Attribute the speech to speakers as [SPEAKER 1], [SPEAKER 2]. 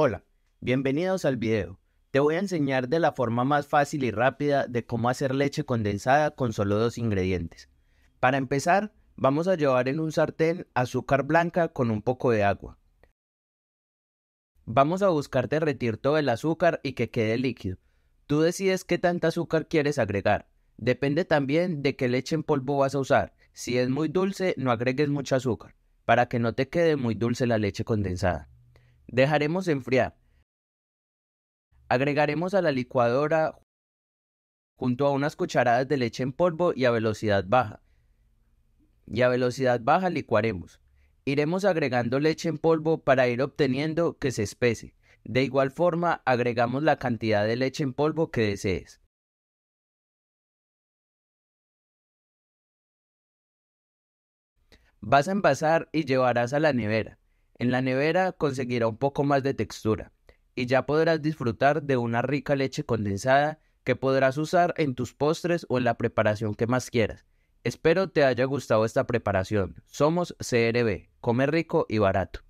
[SPEAKER 1] Hola, bienvenidos al video. Te voy a enseñar de la forma más fácil y rápida de cómo hacer leche condensada con solo dos ingredientes. Para empezar, vamos a llevar en un sartén azúcar blanca con un poco de agua. Vamos a buscar derretir todo el azúcar y que quede líquido. Tú decides qué tanto azúcar quieres agregar. Depende también de qué leche en polvo vas a usar. Si es muy dulce, no agregues mucho azúcar, para que no te quede muy dulce la leche condensada. Dejaremos enfriar. Agregaremos a la licuadora junto a unas cucharadas de leche en polvo y a velocidad baja. Y a velocidad baja licuaremos. Iremos agregando leche en polvo para ir obteniendo que se espese. De igual forma, agregamos la cantidad de leche en polvo que desees. Vas a envasar y llevarás a la nevera. En la nevera conseguirá un poco más de textura y ya podrás disfrutar de una rica leche condensada que podrás usar en tus postres o en la preparación que más quieras. Espero te haya gustado esta preparación. Somos CRB, come rico y barato.